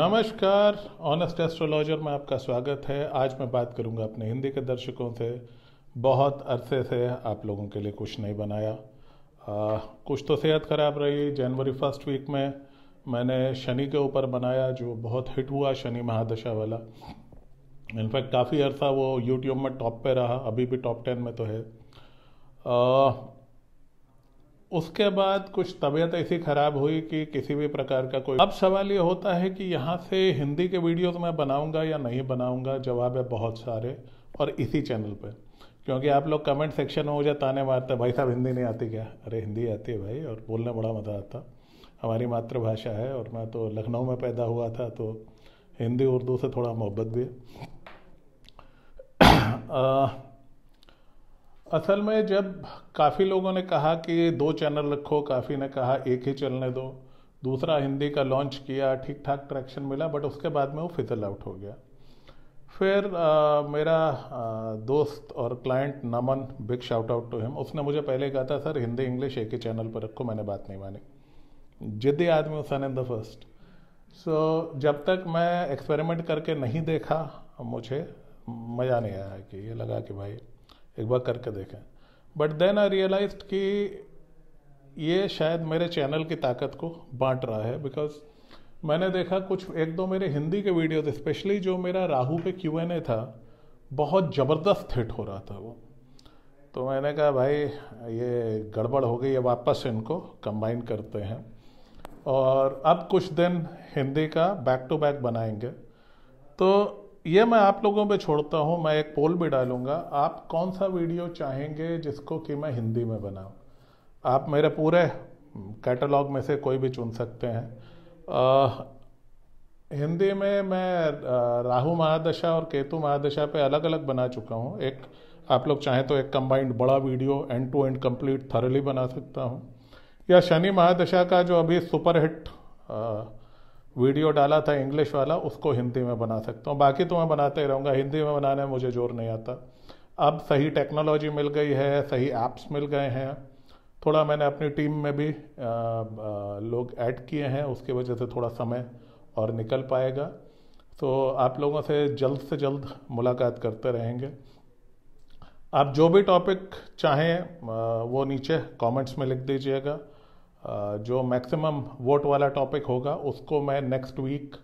नमस्कार honest astrologer में आपका स्वागत है आज मैं बात करूंगा अपने हिंदी के दर्शकों से बहुत अरसे से आप लोगों के लिए कुछ नहीं बनाया आ, कुछ तो सेहत ख़राब रही जनवरी फर्स्ट वीक में मैंने शनि के ऊपर बनाया जो बहुत हिट हुआ शनि महादशा वाला इनफैक्ट काफ़ी अरसा वो यूट्यूब में टॉप पे रहा अभी भी टॉप टेन में तो है आ, उसके बाद कुछ तबीयत ऐसी ख़राब हुई कि किसी भी प्रकार का कोई अब सवाल ये होता है कि यहाँ से हिंदी के तो मैं बनाऊँगा या नहीं बनाऊँगा जवाब है बहुत सारे और इसी चैनल पर क्योंकि आप लोग कमेंट सेक्शन में मुझे ताने मारते भाई साहब हिंदी नहीं आती क्या अरे हिंदी आती है भाई और बोलने बड़ा मज़ा आता हमारी मातृभाषा है और मैं तो लखनऊ में पैदा हुआ था तो हिंदी उर्दू से थोड़ा मोहब्बत भी है असल में जब काफ़ी लोगों ने कहा कि दो चैनल रखो काफ़ी ने कहा एक ही चलने दो दूसरा हिंदी का लॉन्च किया ठीक ठाक ट्रैक्शन मिला बट उसके बाद में वो फिजल आउट हो गया फिर आ, मेरा आ, दोस्त और client Naman big shout out to him उसने मुझे पहले कहा था सर हिंदी इंग्लिश एक ही चैनल पर रखो मैंने बात नहीं मानी जिद्दी आदमी सन इन द फर्स्ट सो जब तक मैं एक्सपेरिमेंट करके नहीं देखा मुझे मज़ा नहीं आया कि ये लगा कि भाई एक बार करके देखें बट देन आई रियलाइज कि ये शायद मेरे चैनल की ताकत को बांट रहा है बिकॉज मैंने देखा कुछ एक दो मेरे हिंदी के वीडियोज स्पेशली जो मेरा राहू पे क्यू एन ए था बहुत ज़बरदस्त हिट हो रहा था वो तो मैंने कहा भाई ये गड़बड़ हो गई है वापस इनको कंबाइन करते हैं और अब कुछ दिन हिंदी का बैक टू बैक बनाएंगे तो ये मैं आप लोगों पे छोड़ता हूँ मैं एक पोल भी डालूंगा आप कौन सा वीडियो चाहेंगे जिसको कि मैं हिंदी में बनाऊँ आप मेरे पूरे कैटलॉग में से कोई भी चुन सकते हैं आ, हिंदी में मैं राहु महादशा और केतु महादशा पे अलग अलग बना चुका हूँ एक आप लोग चाहें तो एक कंबाइंड बड़ा video end to end complete thoroughly बना सकता हूँ या शनि महादशा का जो अभी सुपरहिट वीडियो डाला था इंग्लिश वाला उसको हिंदी में बना सकता हूँ बाकी तो मैं बनाते ही रहूँगा हिंदी में बनाने में मुझे जोर नहीं आता अब सही टेक्नोलॉजी मिल गई है सही ऐप्स मिल गए हैं थोड़ा मैंने अपनी टीम में भी आ, आ, लोग ऐड किए हैं उसकी वजह से थोड़ा समय और निकल पाएगा तो आप लोगों से जल्द से जल्द मुलाकात करते रहेंगे आप जो भी टॉपिक चाहें वो नीचे कमेंट्स में लिख दीजिएगा जो मैक्सिमम वोट वाला टॉपिक होगा उसको मैं नेक्स्ट वीक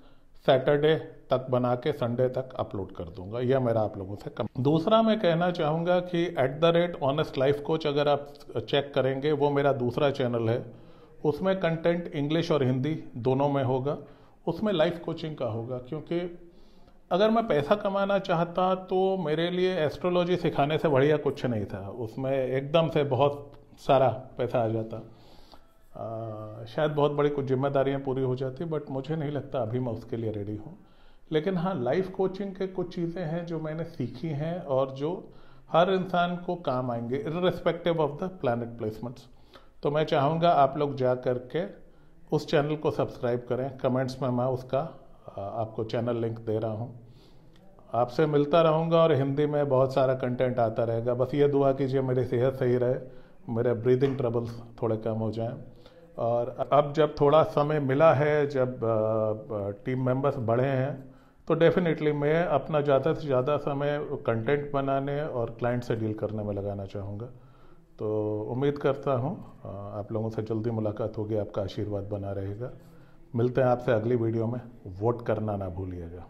सैटरडे तक बना के संडे तक अपलोड कर दूंगा यह मेरा आप लोगों से कम दूसरा मैं कहना चाहूँगा कि at the rate honest life coach अगर आप चेक करेंगे वो मेरा दूसरा चैनल है उसमें कंटेंट इंग्लिश और हिंदी दोनों में होगा उसमें लाइफ कोचिंग का होगा क्योंकि अगर मैं पैसा कमाना चाहता तो मेरे लिए एस्ट्रोलॉजी सिखाने से बढ़िया कुछ नहीं था उसमें एकदम से बहुत सारा पैसा आ जाता शायद बहुत बड़ी कुछ जिम्मेदारियाँ पूरी हो जाती बट मुझे नहीं लगता अभी मैं उसके लिए रेडी हूँ लेकिन हाँ लाइफ कोचिंग के कुछ चीज़ें हैं जो मैंने सीखी हैं और जो हर इंसान को काम आएंगे irrespective of the planet placements तो मैं चाहूँगा आप लोग जा कर के उस चैनल को सब्सक्राइब करें कमेंट्स में मैं उसका आपको चैनल लिंक दे रहा हूँ आपसे मिलता रहूँगा और हिंदी में बहुत सारा कंटेंट आता रहेगा बस ये दुआ कीजिए मेरी सेहत सही रहे मेरा ब्रीदिंग ट्रबल्स थोड़े कम हो जाएं और अब जब थोड़ा समय मिला है जब टीम मेंबर्स बढ़े हैं तो डेफिनेटली मैं अपना ज़्यादा से ज़्यादा समय कंटेंट बनाने और क्लाइंट से डील करने में लगाना चाहूँगा तो उम्मीद करता हूँ आप लोगों से जल्दी मुलाकात होगी आपका आशीर्वाद बना रहेगा मिलते हैं आपसे अगली वीडियो में वोट करना ना भूलिएगा